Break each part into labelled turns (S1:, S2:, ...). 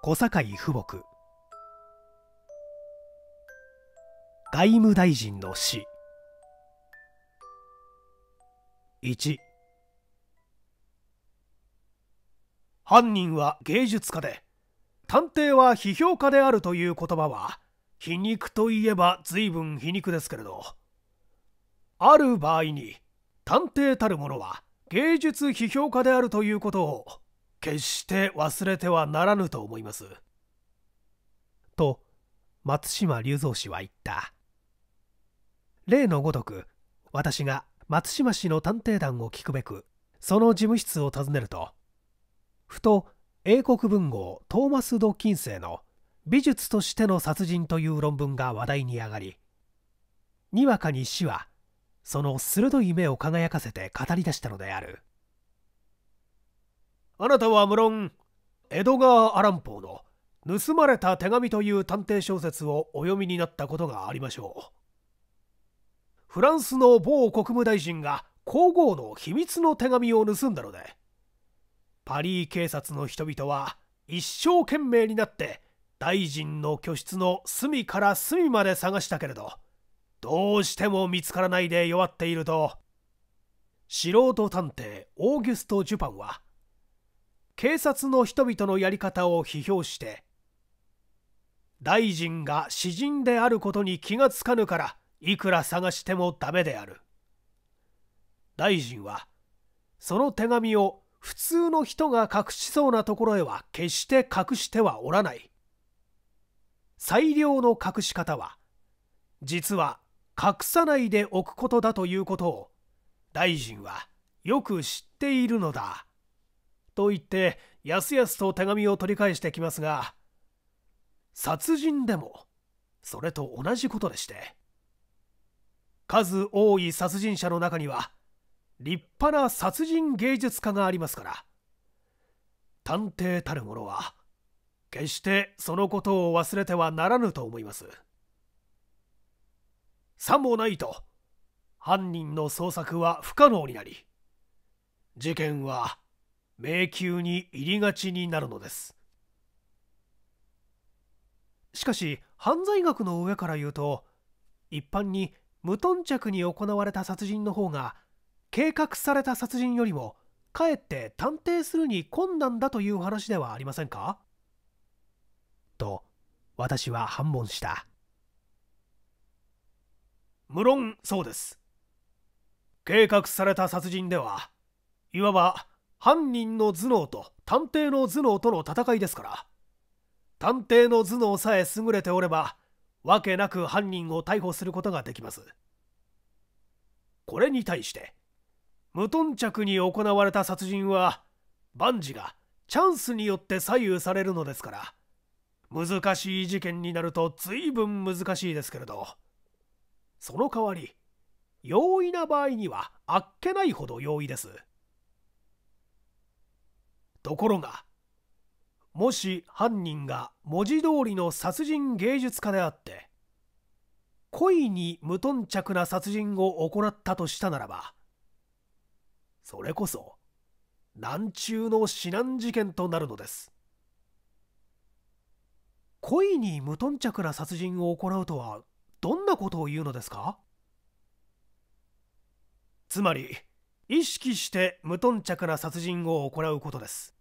S1: 小坂井富木外務大臣の死1犯人は芸術家で探偵は批評家であるという言葉は皮肉といえば随分皮肉ですけれどある場合に探偵たるものは芸術批評家であるということを決して忘れてはならぬと思います。と松島隆三氏は言った例のごとく私が松島氏の探偵団を聞くべくその事務室を訪ねるとふと英国文豪トーマス・ド・キンセイの「美術としての殺人」という論文が話題に上がりにわかに死はその鋭い目を輝かせて語り出したのである。あなたは無論エドガー・アランポーの「盗まれた手紙」という探偵小説をお読みになったことがありましょうフランスの某国務大臣が皇后の秘密の手紙を盗んだのでパリ警察の人々は一生懸命になって大臣の居室の隅から隅まで探したけれどどうしても見つからないで弱っていると素人探偵オーギュスト・ジュパンは警察の人々のやり方を批評して大臣が詩人であることに気がつかぬからいくら探してもダメである大臣はその手紙を普通の人が隠しそうなところへは決して隠してはおらない最良の隠し方は実は隠さないでおくことだということを大臣はよく知っているのだ。と言ってやすやすと手紙を取り返してきますが殺人でもそれと同じことでして数多い殺人者の中には立派な殺人芸術家がありますから探偵たる者は決してそのことを忘れてはならぬと思いますさもないと犯人の捜索は不可能になり事件は迷宮に入りがちになるのですしかし犯罪学の上から言うと一般に無頓着に行われた殺人の方が計画された殺人よりもかえって探偵するに困難だという話ではありませんかと私は反問した無論そうです計画された殺人ではいわば犯人の頭脳と探偵の頭脳との戦いですから探偵の頭脳さえ優れておればわけなく犯人を逮捕することができますこれに対して無頓着に行われた殺人は万事がチャンスによって左右されるのですから難しい事件になると随分難しいですけれどその代わり容易な場合にはあっけないほど容易ですところがもし犯人が文字通りの殺人芸術家であって故意に無頓着な殺人を行ったとしたならばそれこそ難中の死難事件となるのです故意に無頓着な殺人を行うとはどんなことを言うのですかつまり意識して無頓着な殺人を行うことです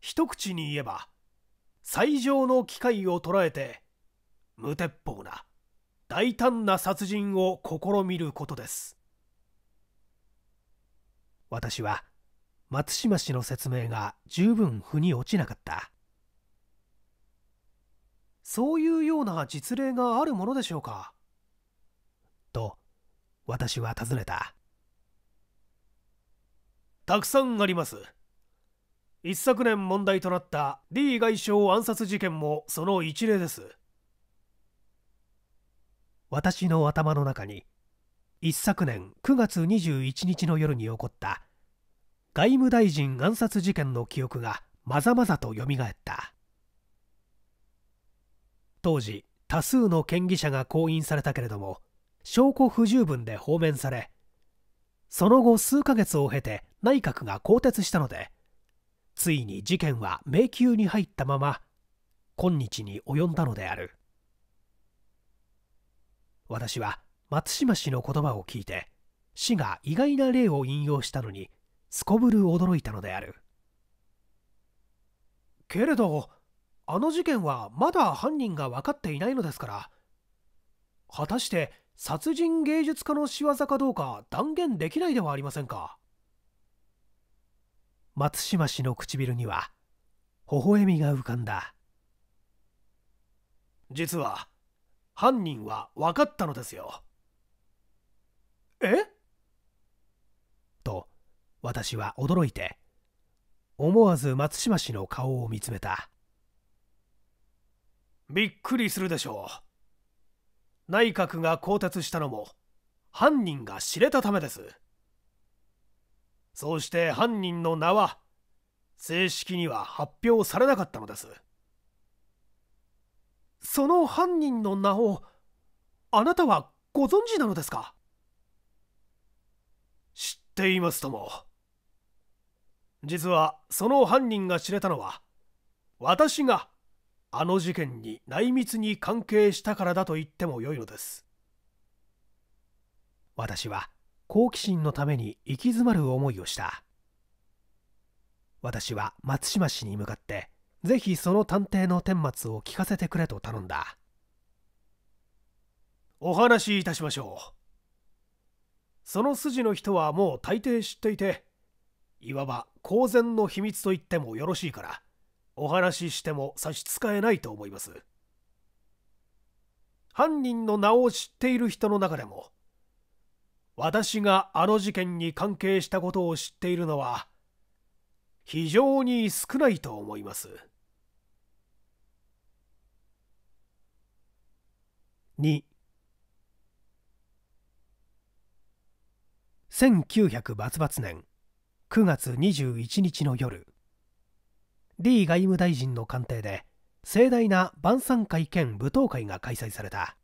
S1: 一口に言えば最上の機会を捉えて無鉄砲な大胆な殺人を試みることです私は松島氏の説明が十分腑に落ちなかったそういうような実例があるものでしょうかと私は尋ねたたくさんあります一昨年問題となった D 外相暗殺事件もその一例です私の頭の中に一昨年9月21日の夜に起こった外務大臣暗殺事件の記憶がまざまざとよみがえった当時多数の県議者が降印されたけれども証拠不十分で放免されその後数ヶ月を経て内閣が更迭したのでついに事件は迷宮に入ったまま今日に及んだのである私は松島氏の言葉を聞いて氏が意外な例を引用したのにすこぶる驚いたのであるけれどあの事件はまだ犯人が分かっていないのですから果たして殺人芸術家の仕業かどうか断言できないではありませんか松島氏の唇には微笑みが浮かんだ実は犯人は分かったのですよえと私は驚いて思わず松島氏の顔を見つめたびっくりするでしょう内閣が更迭したのも犯人が知れたためですそうして犯人の名は正式には発表されなかったのですその犯人の名をあなたはご存知なのですか知っていますとも実はその犯人が知れたのは私があの事件に内密に関係したからだと言ってもよいのです私は好奇心のために行き詰まる思いをした私は松島氏に向かってぜひその探偵の顛末を聞かせてくれと頼んだお話しいたしましょうその筋の人はもう大抵知っていていわば公然の秘密と言ってもよろしいからお話ししても差し支えないと思います犯人の名を知っている人の中でも私があの事件に関係したことを知っているのは非常に少ないと思います2 1900バツバツ年9月21日の夜 D 外務大臣の官邸で盛大な晩餐会兼舞踏会が開催された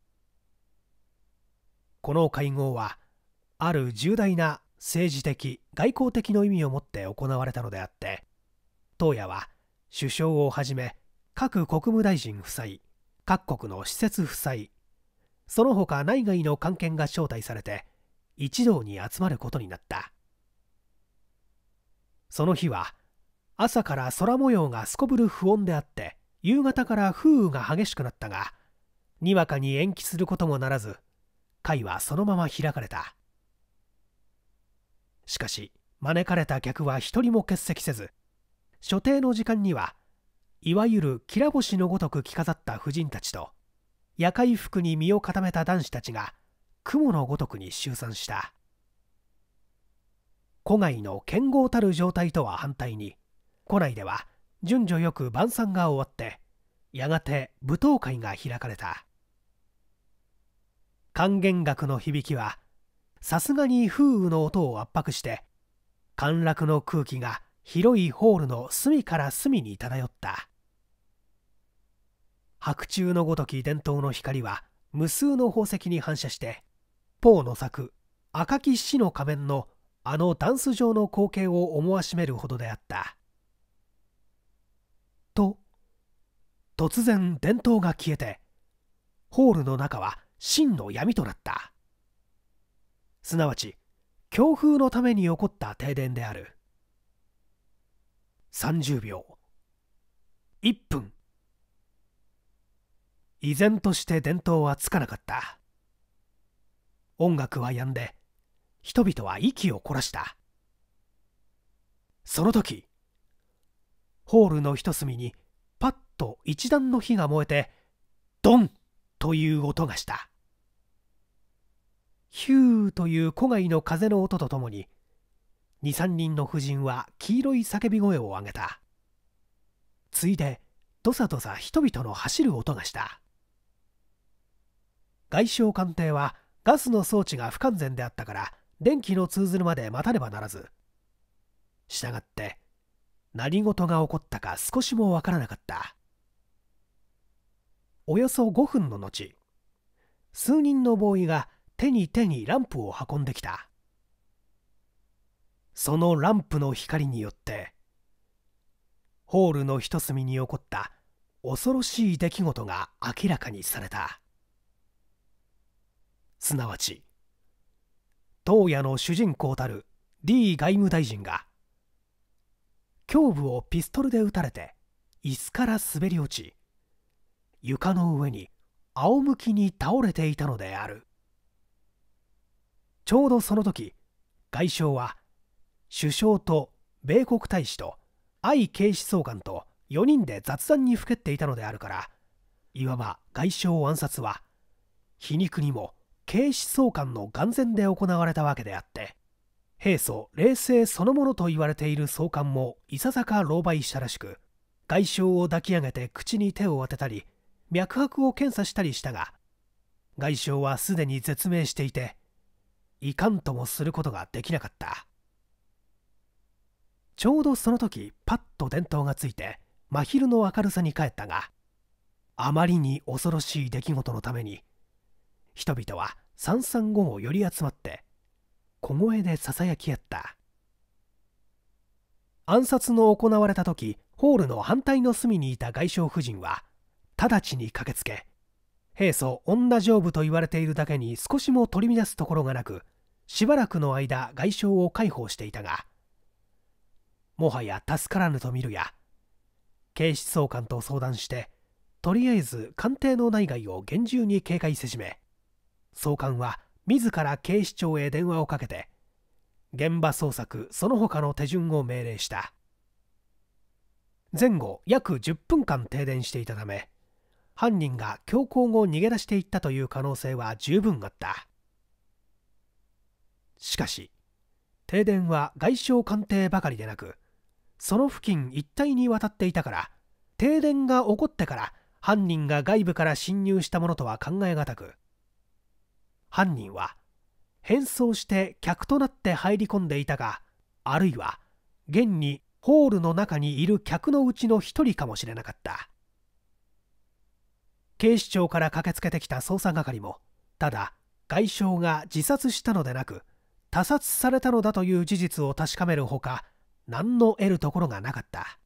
S1: この会合はある重大な政治的外交的の意味を持って行われたのであって当夜は首相をはじめ各国務大臣夫妻各国の施設夫妻その他内外の関係が招待されて一堂に集まることになったその日は朝から空模様がすこぶる不穏であって夕方から風雨が激しくなったがにわかに延期することもならず会はそのまま開かれたしかし招かれた客は一人も欠席せず所定の時間にはいわゆるきら星のごとく着飾った婦人たちと夜会服に身を固めた男子たちが雲のごとくに集散した古外の剣豪たる状態とは反対に古内では順序よく晩餐が終わってやがて舞踏会が開かれた管弦楽の響きはさすがに風雨の音を圧迫して陥落の空気が広いホールの隅から隅に漂った白昼のごとき伝統の光は無数の宝石に反射してポーの作「赤き死の仮面」のあのダンス上の光景を思わしめるほどであったと突然伝統が消えてホールの中は真の闇となったすなわち強風のために起こった停電である30秒1分依然として伝統はつかなかった音楽は止んで人々は息を凝らしたその時ホールの一隅にパッと一段の火が燃えてドンという音がしたヒューという古外の風の音とともに23人の婦人は黄色い叫び声を上げたついでどさどさ人々の走る音がした外相官邸はガスの装置が不完全であったから電気の通ずるまで待たねばならずしたがって何事が起こったか少しもわからなかったおよそ5分の後数人のボーイが手に手にランプを運んできたそのランプの光によってホールの一隅に起こった恐ろしい出来事が明らかにされたすなわち当夜の主人公たる D 外務大臣が胸部をピストルで撃たれて椅子から滑り落ち床の上に仰向きに倒れていたのである。ちょうどその時外相は首相と米国大使と愛警視総監と4人で雑談にふけっていたのであるからいわば外相暗殺は皮肉にも警視総監の眼前で行われたわけであって平素冷静そのものと言われている総監もいささか狼狽したらしく外相を抱き上げて口に手を当てたり脈拍を検査したりしたが外相はすでに絶命していていかんともすることができなかったちょうどその時パッと電灯がついて真昼の明るさに帰ったがあまりに恐ろしい出来事のために人々は三々午後寄り集まって小声でささやき合った暗殺の行われた時ホールの反対の隅にいた外相夫人は直ちに駆けつけ平素女丈夫と言われているだけに少しも取り乱すところがなくしばらくの間外傷を介抱していたがもはや助からぬと見るや警視総監と相談してとりあえず官邸の内外を厳重に警戒せしめ総監は自ら警視庁へ電話をかけて現場捜索その他の手順を命令した前後約10分間停電していたため犯人が強行後逃げ出していったという可能性は十分あったしかし停電は外傷鑑定ばかりでなくその付近一帯にわたっていたから停電が起こってから犯人が外部から侵入したものとは考えがたく犯人は変装して客となって入り込んでいたかあるいは現にホールの中にいる客のうちの1人かもしれなかった警視庁から駆けつけてきた捜査係もただ外傷が自殺したのでなく他殺されたのだという事実を確かめるほか何の得るところがなかった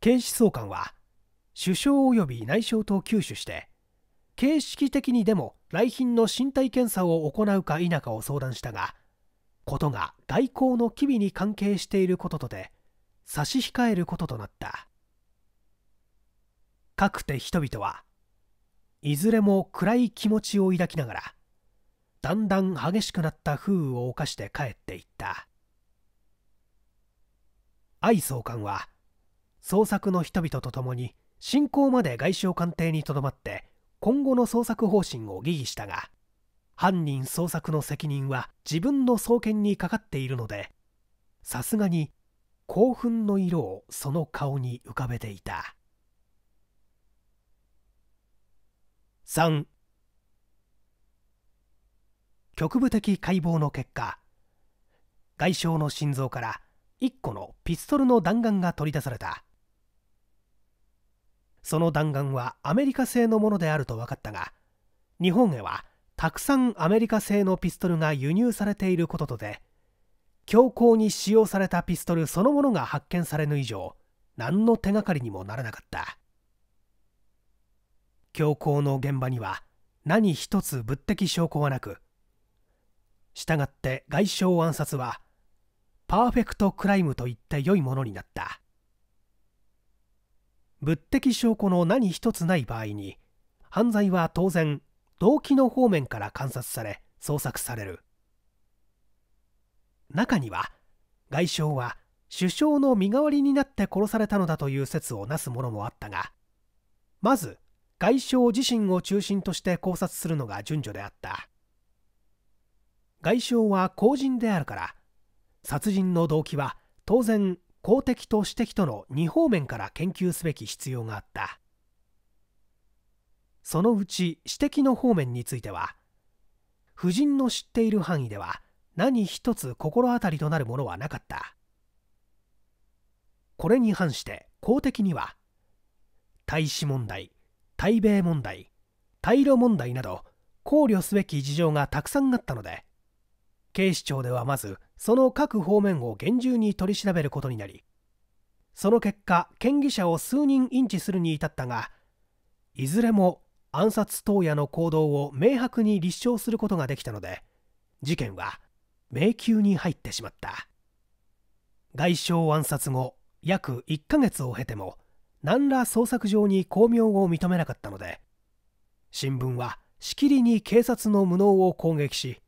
S1: 警視総監は首相及び内相と吸収して形式的にでも来賓の身体検査を行うか否かを相談したがことが外交の機微に関係していることとで差し控えることとなったかくて人々はいずれも暗い気持ちを抱きながらだんだん激しくなった風雨を犯して帰っていった愛総監は捜索の人々と共に進行まで外相官邸にとどまって今後の捜索方針を疑義したが犯人捜索の責任は自分の創建にかかっているのでさすがに興奮の色をその顔に浮かべていた3局部的解剖の結果外傷の心臓から1個のピストルの弾丸が取り出されたその弾丸はアメリカ製のものであると分かったが日本へはたくさんアメリカ製のピストルが輸入されていることとで強硬に使用されたピストルそのものが発見されぬ以上何の手がかりにもならなかった強硬の現場には何一つ物的証拠はなくしたがって外傷暗殺はパーフェクトクライムといって良いものになった物的証拠の何一つない場合に犯罪は当然動機の方面から観察され捜索される中には外相は首相の身代わりになって殺されたのだという説をなすものもあったがまず外相自身を中心として考察するのが順序であった外傷は公人であるから殺人の動機は当然公的と私的との2方面から研究すべき必要があったそのうち私的の方面については夫人の知っている範囲では何一つ心当たりとなるものはなかったこれに反して公的には大使問題対米問題対ロ問題など考慮すべき事情がたくさんあったので警視庁ではまずその各方面を厳重に取り調べることになりその結果嫌疑者を数人インチするに至ったがいずれも暗殺当夜の行動を明白に立証することができたので事件は迷宮に入ってしまった外傷暗殺後約1ヶ月を経ても何ら捜索上に巧妙を認めなかったので新聞はしきりに警察の無能を攻撃し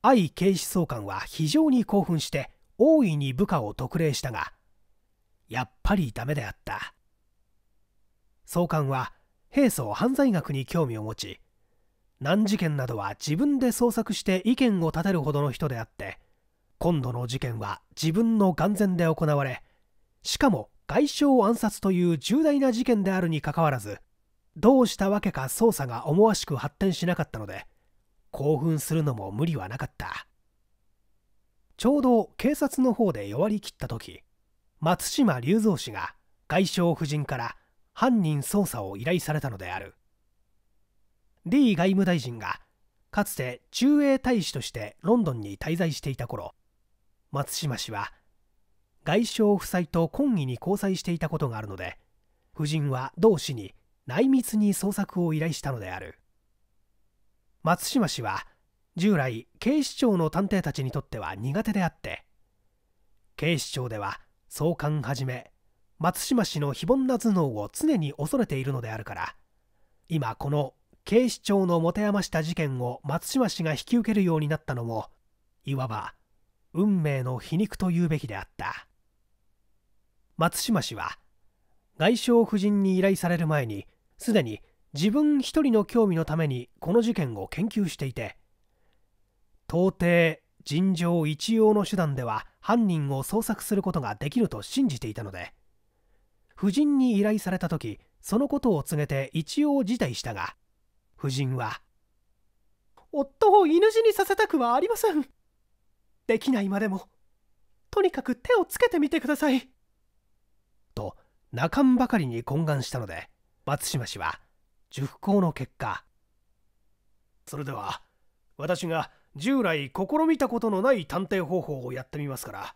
S1: 愛警視総監は非常に興奮して大いに部下を特例したがやっぱりダメであった総監は平素犯罪学に興味を持ち難事件などは自分で捜索して意見を立てるほどの人であって今度の事件は自分の眼前で行われしかも外傷暗殺という重大な事件であるにかかわらずどうしたわけか捜査が思わしく発展しなかったので興奮するのも無理はなかったちょうど警察の方で弱りきった時松島隆三氏が外相夫人から犯人捜査を依頼されたのであるリー外務大臣がかつて駐英大使としてロンドンに滞在していた頃松島氏は外相夫妻と懇意に交際していたことがあるので夫人は同氏に内密に捜索を依頼したのである松島氏は従来警視庁の探偵たちにとっては苦手であって警視庁では創刊はじめ松島氏の非凡な頭脳を常に恐れているのであるから今この警視庁の持て余した事件を松島氏が引き受けるようになったのもいわば運命の皮肉というべきであった松島氏は外相夫人に依頼される前にすでに自分一人の興味のためにこの事件を研究していて到底尋常一様の手段では犯人を捜索することができると信じていたので夫人に依頼された時そのことを告げて一応辞退したが夫人は「夫を犬死にさせたくはありません」「できないまでもとにかく手をつけてみてください」と泣かんばかりに懇願したので松島氏は「熟考の結果それでは私が従来試みたことのない探偵方法をやってみますから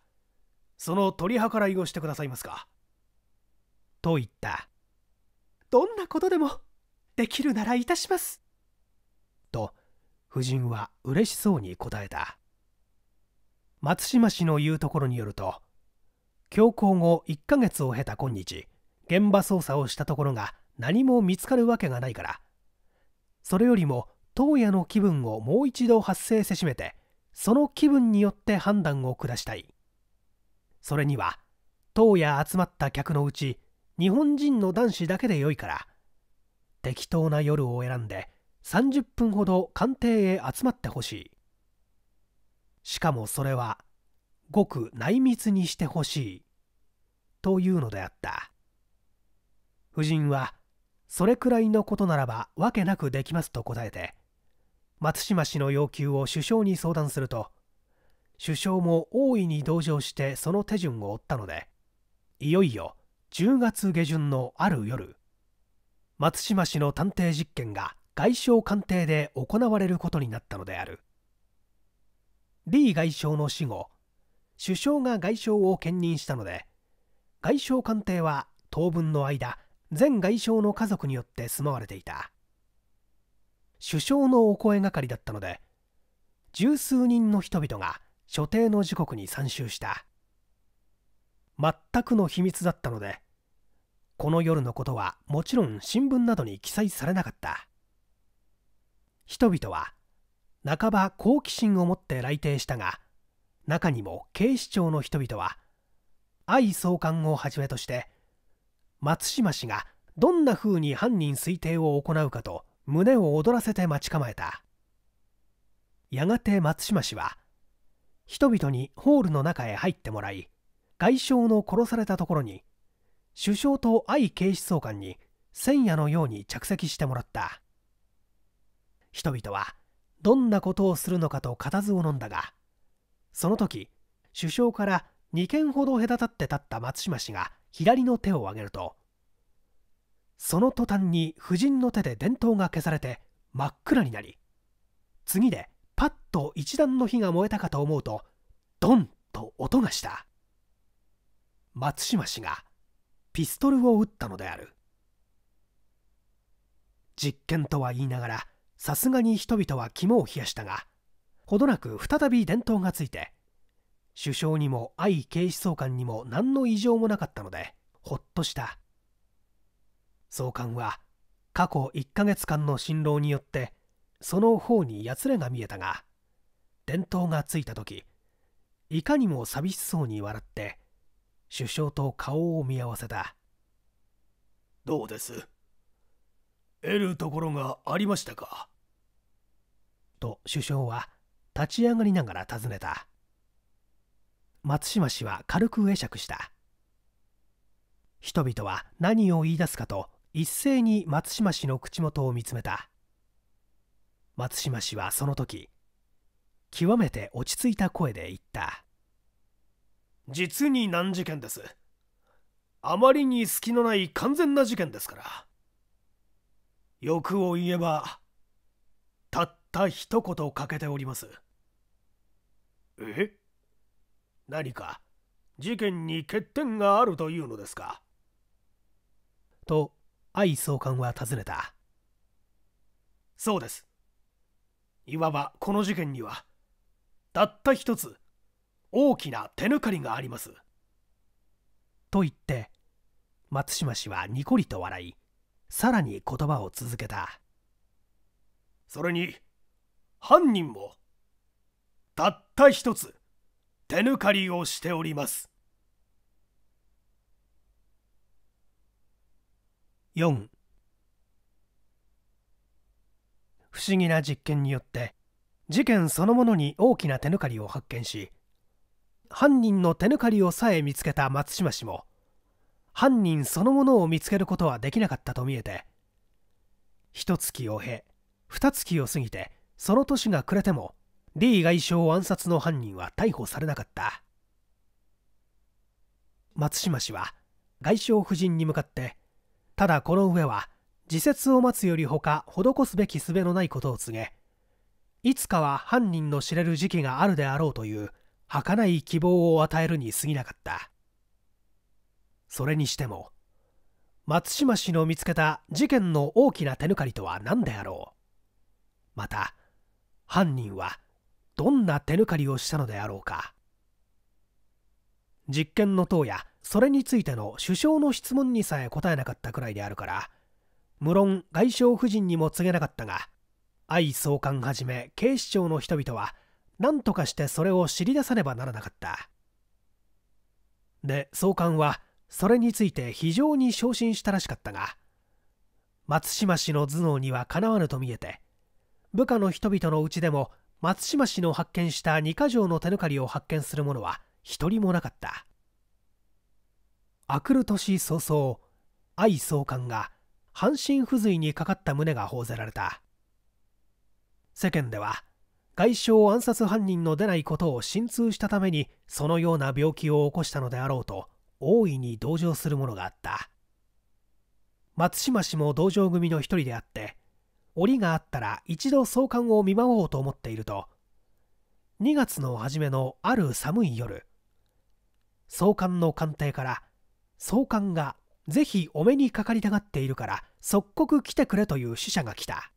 S1: その取り計らいをしてくださいますかと言ったどんなことでもできるならいたしますと夫人は嬉しそうに答えた松島氏の言うところによると教皇後1ヶ月を経た今日現場捜査をしたところが何も見つかるわけがないからそれよりも当夜の気分をもう一度発生せしめてその気分によって判断を下したいそれには当夜集まった客のうち日本人の男子だけでよいから適当な夜を選んで30分ほど官邸へ集まってほしいしかもそれはごく内密にしてほしいというのであった夫人はそれくらいのことならばわけなくできますと答えて松島氏の要求を首相に相談すると首相も大いに同情してその手順を追ったのでいよいよ10月下旬のある夜松島氏の探偵実験が外相官邸で行われることになったのである李外相の死後首相が外相を兼任したので外相官邸は当分の間前外相の家族によって住まわれていた首相のお声がかりだったので十数人の人々が所定の時刻に参集した全くの秘密だったのでこの夜のことはもちろん新聞などに記載されなかった人々は半ば好奇心を持って来廷したが中にも警視庁の人々は愛総監をはじめとして松島氏がどんな風に犯人推定を行うかと胸を躍らせて待ち構えたやがて松島氏は人々にホールの中へ入ってもらい外相の殺されたところに首相と愛警視総監に千夜のように着席してもらった人々はどんなことをするのかと固唾を飲んだがその時首相から2件ほど隔たって立った松島氏が左の手を挙げるとその途端に夫人の手で電灯が消されて真っ暗になり次でパッと一段の火が燃えたかと思うとドンと音がした松島氏がピストルを撃ったのである実験とは言いながらさすがに人々は肝を冷やしたがほどなく再び電灯がついて首相にも愛警視総監にも何の異常もなかったのでほっとした総監は過去1ヶ月間の辛労によってその方にやつれが見えたが伝統がついた時いかにも寂しそうに笑って首相と顔を見合わせたどうです得るところがありましたかと首相は立ち上がりながら尋ねた松島氏は軽く会釈した人々は何を言い出すかと一斉に松島氏の口元を見つめた松島氏はその時極めて落ち着いた声で言った実に難事件ですあまりに隙のない完全な事件ですから欲を言えばたった一言欠けておりますえ何か事件に欠点があるというのですかと愛総監は尋ねたそうですいわばこの事件にはたった一つ大きな手抜かりがありますと言って松島氏はにこりと笑いさらに言葉を続けたそれに犯人もたった一つ手抜かりをしております4不思議な実験によって事件そのものに大きな手抜かりを発見し犯人の手抜かりをさえ見つけた松島氏も犯人そのものを見つけることはできなかったと見えて一月を経二月を過ぎてその年が暮れても李外相暗殺の犯人は逮捕されなかった松島氏は外相夫人に向かってただこの上は自説を待つよりほか施すべき術のないことを告げいつかは犯人の知れる時期があるであろうという儚い希望を与えるに過ぎなかったそれにしても松島氏の見つけた事件の大きな手抜かりとは何であろうまた犯人はどんな手抜かりをしたのであろうか実験の党やそれについての首相の質問にさえ答えなかったくらいであるから無論外相夫人にも告げなかったが愛総監はじめ警視庁の人々は何とかしてそれを知り出さねばならなかったで総監はそれについて非常に昇進したらしかったが松島氏の頭脳にはかなわぬと見えて部下の人々のうちでも松島氏の発見した2か条の手抜かりを発見する者は一人もなかったあくる年早々愛総監が半身不随にかかった旨が報ぜられた世間では外傷暗殺犯人の出ないことを心痛したためにそのような病気を起こしたのであろうと大いに同情するものがあった松島氏も同情組の一人であって檻があったら一度創刊を見舞おうと思っていると2月の初めのある寒い夜創刊の官邸から創刊がぜひお目にかかりたがっているから即刻来てくれという使者が来た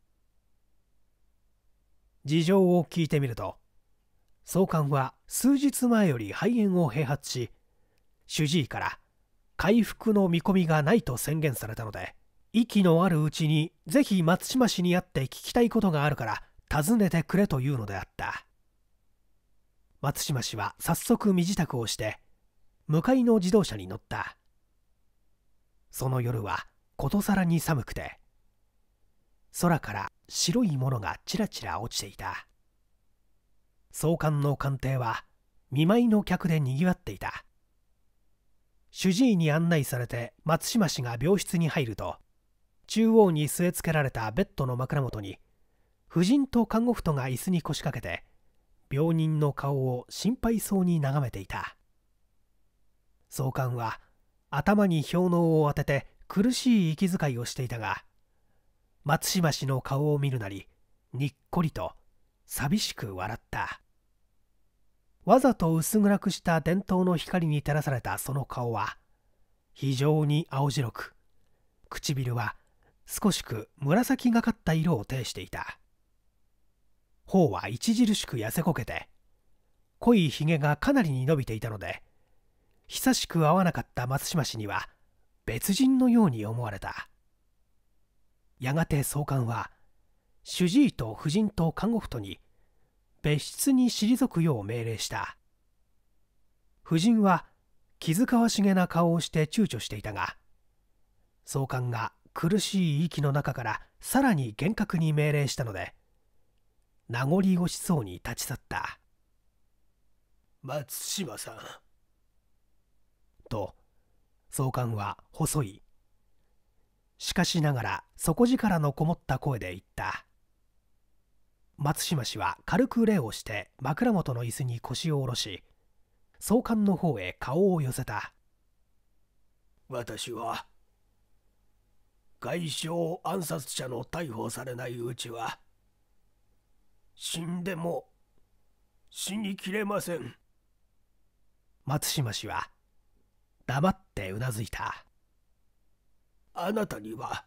S1: 事情を聞いてみると創刊は数日前より肺炎を併発し主治医から回復の見込みがないと宣言されたので息のあるうちにぜひ松島氏に会って聞きたいことがあるから訪ねてくれというのであった松島氏は早速身支度をして向かいの自動車に乗ったその夜はことさらに寒くて空から白いものがちらちら落ちていた総監の官邸は見舞いの客でにぎわっていた主治医に案内されて松島氏が病室に入ると中央に据え付けられたベッドの枕元に夫人と看護婦とが椅子に腰掛けて病人の顔を心配そうに眺めていた総監は頭に氷のを当てて苦しい息遣いをしていたが松島氏の顔を見るなりにっこりと寂しく笑ったわざと薄暗くした伝統の光に照らされたその顔は非常に青白く唇は少しく紫がかった色を呈していた頬は著しく痩せこけて濃いひげがかなりに伸びていたので久しく会わなかった松島氏には別人のように思われたやがて総監は主治医と夫人と看護婦とに別室に退くよう命令した夫人は気遣わしげな顔をして躊躇していたが総監が苦しい息の中からさらに厳格に命令したので名残惜しそうに立ち去った松島さんと総監は細いしかしながら底力のこもった声で言った松島氏は軽く礼をして枕元の椅子に腰を下ろし総監の方へ顔を寄せた私は外傷暗殺者の逮捕されないうちは死んでも死にきれません松島氏は黙ってうなずいたあなたには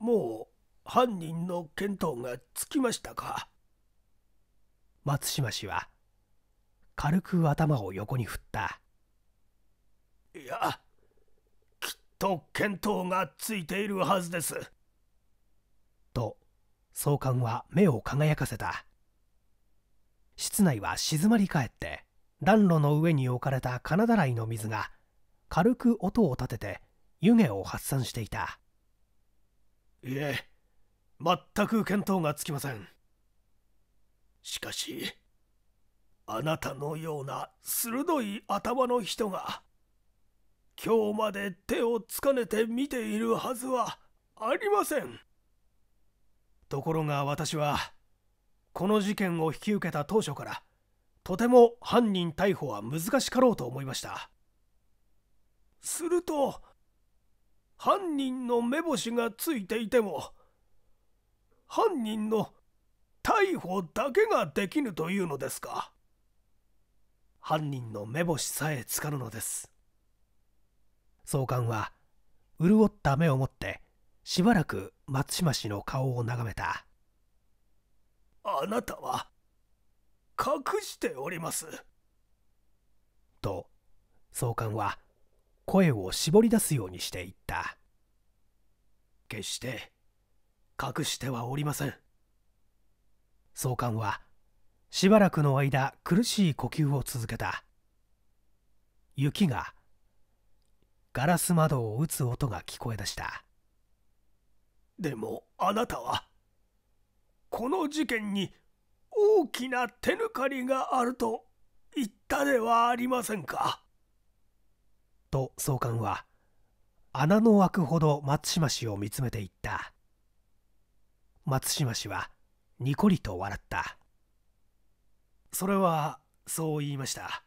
S1: もう犯人の見当がつきましたか松島氏は軽く頭を横に振ったいやと見当がついているはずですと総監は目を輝かせた室内は静まり返って暖炉の上に置かれた金だらいの水が軽く音を立てて湯気を発散していたいえ全く見当がつきませんしかしあなたのような鋭い頭の人が今日まで手をつかねて見ているはずはありませんところが私はこの事件を引き受けた当初からとても犯人逮捕は難しかろうと思いましたすると犯人の目星がついていても犯人の逮捕だけができぬというのですか犯人の目星さえつかぬのです総監は潤った目を持ってしばらく松島氏の顔を眺めたあなたは隠しておりますと総監は声を絞り出すようにして言った決して隠してはおりません総監はしばらくの間苦しい呼吸を続けた雪がガラス窓を打つ音が聞こえ出したでもあなたはこの事件に大きな手抜かりがあると言ったではありませんか。と総監は穴の開くほど松島氏を見つめていった松島氏はニコリと笑ったそれはそう言いました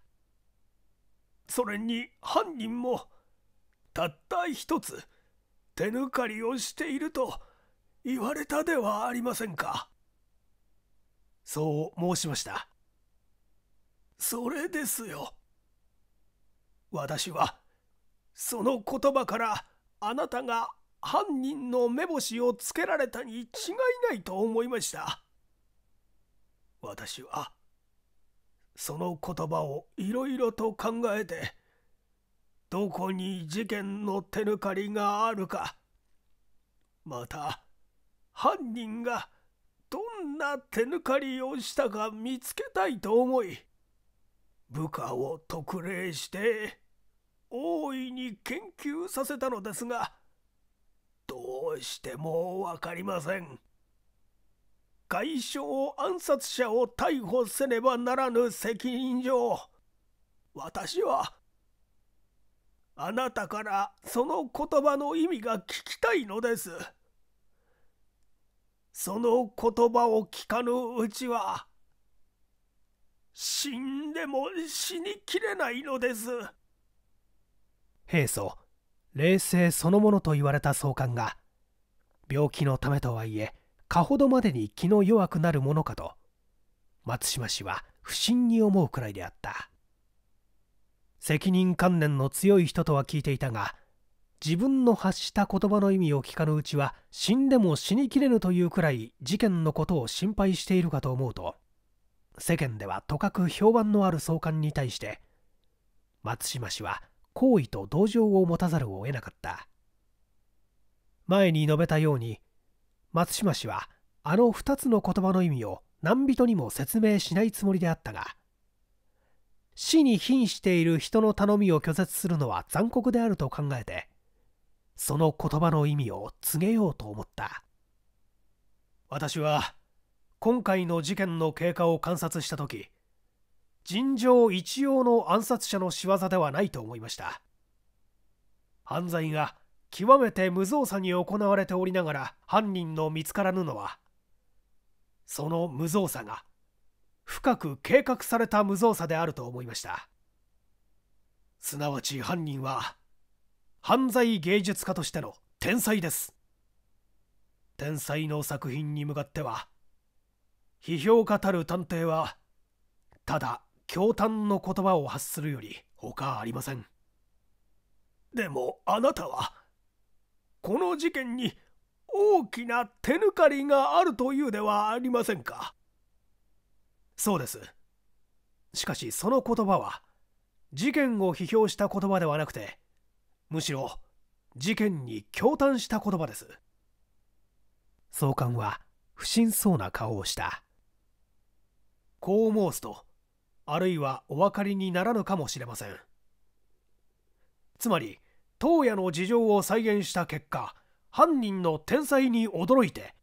S1: それに犯人もたった一つ手抜かりをしていると言われたではありませんかそう申しましたそれですよ私はその言葉からあなたが犯人の目星をつけられたに違いないと思いました私はその言葉をいろいろと考えてどこに事件の手抜かりがあるかまた犯人がどんな手抜かりをしたか見つけたいと思い部下を特例して大いに研究させたのですがどうしても分かりません外傷暗殺者を逮捕せねばならぬ責任上私はあなたからその言葉の意味が聞きたいのです。その言葉を聞かぬうちは、死んでも死にきれないのです。平素、冷静そのものと言われた総監が、病気のためとはいえ、かほどまでに気の弱くなるものかと、松島氏は不審に思うくらいであった。責任観念の強い人とは聞いていたが自分の発した言葉の意味を聞かぬうちは死んでも死にきれぬというくらい事件のことを心配しているかと思うと世間ではとかく評判のある総監に対して松島氏は好意と同情を持たざるを得なかった前に述べたように松島氏はあの2つの言葉の意味を何人にも説明しないつもりであったが死に瀕している人の頼みを拒絶するのは残酷であると考えてその言葉の意味を告げようと思った私は今回の事件の経過を観察した時尋常一様の暗殺者の仕業ではないと思いました犯罪が極めて無造作に行われておりながら犯人の見つからぬのはその無造作が深く計画された無造作であると思いましたすなわち犯人は犯罪芸術家としての天才です天才の作品に向かっては批評家たる探偵はただ驚嘆の言葉を発するより他ありませんでもあなたはこの事件に大きな手抜かりがあるというではありませんかそうですしかしその言葉は事件を批評した言葉ではなくてむしろ事件に驚嘆した言葉です総監は不審そうな顔をしたこう申すとあるいはお分かりにならぬかもしれませんつまり当夜の事情を再現した結果犯人の天才に驚いて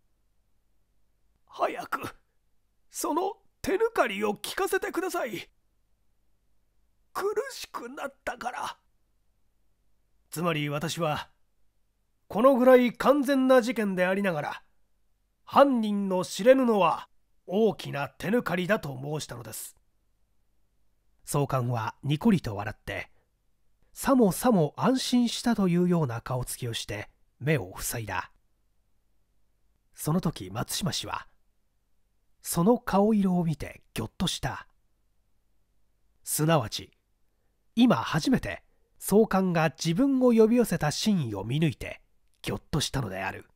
S1: 早くその手抜かりを聞かせてください苦しくなったからつまり私はこのぐらい完全な事件でありながら犯人の知れぬのは大きな手抜かりだと申したのです総監はニコリと笑ってさもさも安心したというような顔つきをして目を塞いだその時松島氏はその顔色を見てぎょっとしたすなわち今初めて総監が自分を呼び寄せた真意を見抜いてぎょっとしたのである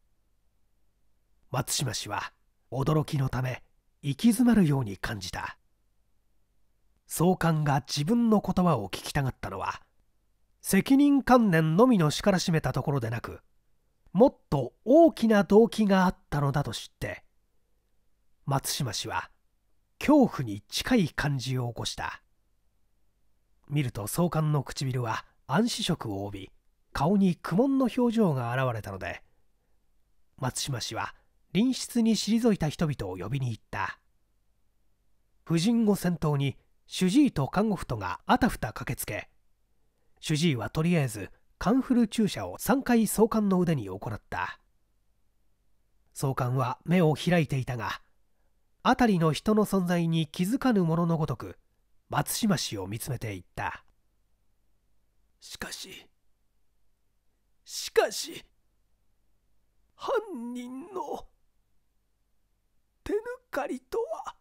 S1: 松島氏は驚きのため行き詰まるように感じた総監が自分の言葉を聞きたがったのは責任観念のみの叱からしめたところでなくもっと大きな動機があったのだと知って松島氏は恐怖に近い感じを起こした見ると総監の唇は暗視色を帯び顔に苦悶の表情が現れたので松島氏は隣室に退いた人々を呼びに行った婦人を先頭に主治医と看護婦とがあたふた駆けつけ主治医はとりあえずカンフル注射を3回総監の腕に行った総監は目を開いていたが辺りの人の存在に気づかぬもののごとく松島氏を見つめていったしかししかし犯人の手ぬかりとは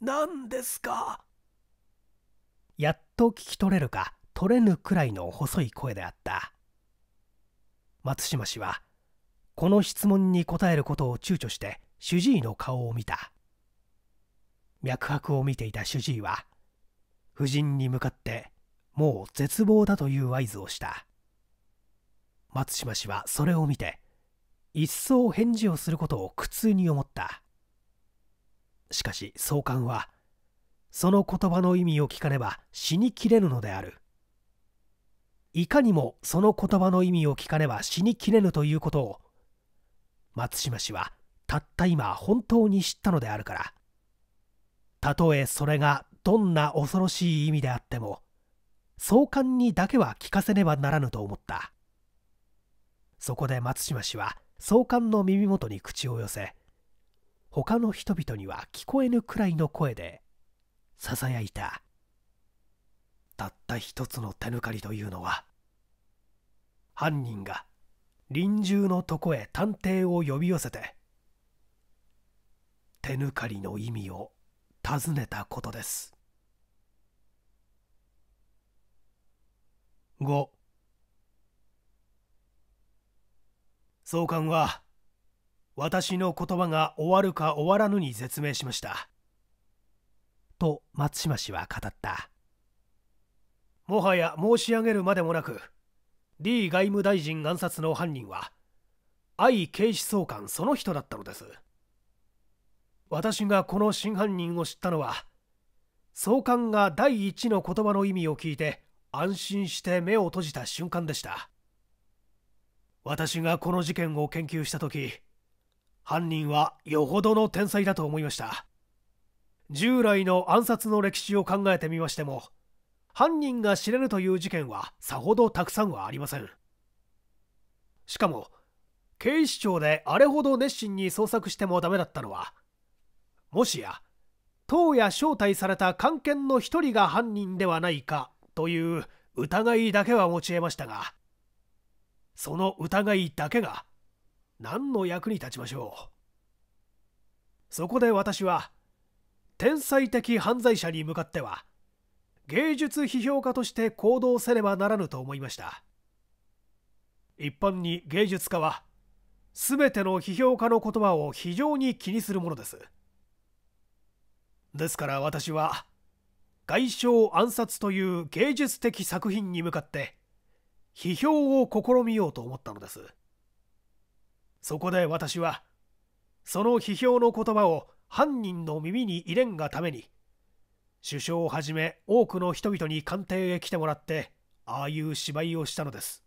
S1: 何ですかやっと聞き取れるか取れぬくらいの細い声であった松島氏はこの質問に答えることを躊躇して主治医の顔を見た脈拍を見ていた主治医は夫人に向かってもう絶望だという合図をした松島氏はそれを見て一層返事をすることを苦痛に思ったしかし総監はその言葉の意味を聞かねば死にきれぬのであるいかにもその言葉の意味を聞かねば死にきれぬということを松島氏はたった今本当に知ったのであるからたとえそれがどんな恐ろしい意味であっても相関にだけは聞かせねばならぬと思ったそこで松島氏は総監の耳元に口を寄せ他の人々には聞こえぬくらいの声でささやいたたった一つの手抜かりというのは犯人が臨終のとこへ探偵を呼び寄せて手抜かりの意味を尋ねたことです5総監は私の言葉が終わるか終わらぬに絶命しましたと松島氏は語ったもはや申し上げるまでもなく D 外務大臣暗殺の犯人は愛警視総監その人だったのです私がこの真犯人を知ったのは総監が第一の言葉の意味を聞いて安心して目を閉じた瞬間でした私がこの事件を研究した時犯人はよほどの天才だと思いました従来の暗殺の歴史を考えてみましても犯人が知れるという事件はさほどたくさんはありませんしかも警視庁であれほど熱心に捜索してもダメだったのはもしや当夜招待された官犬の一人が犯人ではないかという疑いだけは持ち得ましたがその疑いだけが何の役に立ちましょうそこで私は天才的犯罪者に向かっては芸術批評家として行動せねばならぬと思いました一般に芸術家は全ての批評家の言葉を非常に気にするものですですから私は外傷暗殺という芸術的作品に向かって批評を試みようと思ったのですそこで私はその批評の言葉を犯人の耳に入れんがために首相をはじめ多くの人々に官邸へ来てもらってああいう芝居をしたのです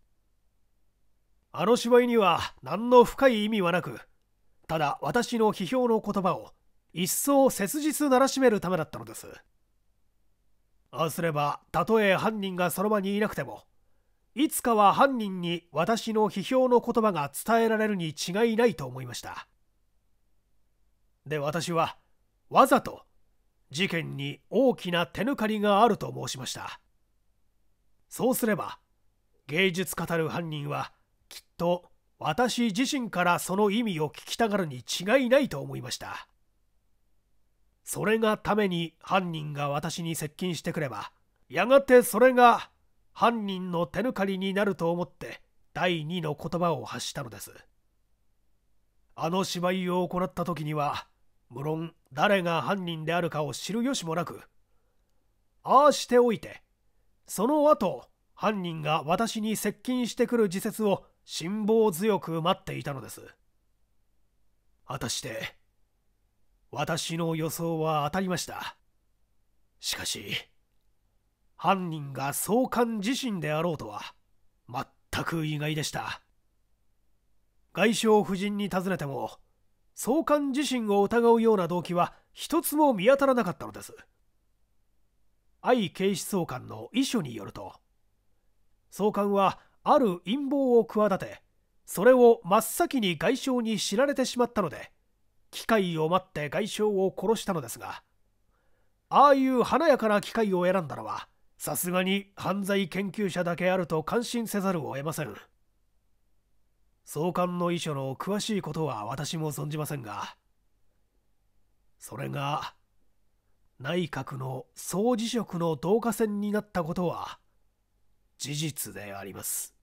S1: あの芝居には何の深い意味はなくただ私の批評の言葉を一層切実ならしめるためだったのですああすればたとえ犯人がその場にいなくてもいつかは犯人に私の批評の言葉が伝えられるに違いないと思いましたで私はわざと事件に大きな手抜かりがあると申しましたそうすれば芸術家たる犯人はきっと私自身からその意味を聞きたがるに違いないと思いましたそれがために犯人が私に接近してくればやがてそれが犯人の手抜かりになると思って第二の言葉を発したのですあの芝居を行った時には無論誰が犯人であるかを知る由もなくああしておいてその後犯人が私に接近してくる時節を辛抱強く待っていたのです果たして私の予想は当たりました。しかし、犯人が総監自身であろうとは、全く意外でした。外相夫人に尋ねても、総監自身を疑うような動機は一つも見当たらなかったのです。愛警視総監の遺書によると、総監はある陰謀を企て、それを真っ先に外相に知られてしまったので、機会を待って外相を殺したのですがああいう華やかな機会を選んだのはさすがに犯罪研究者だけあると感心せざるを得ません総監の遺書の詳しいことは私も存じませんがそれが内閣の総辞職の導火線になったことは事実であります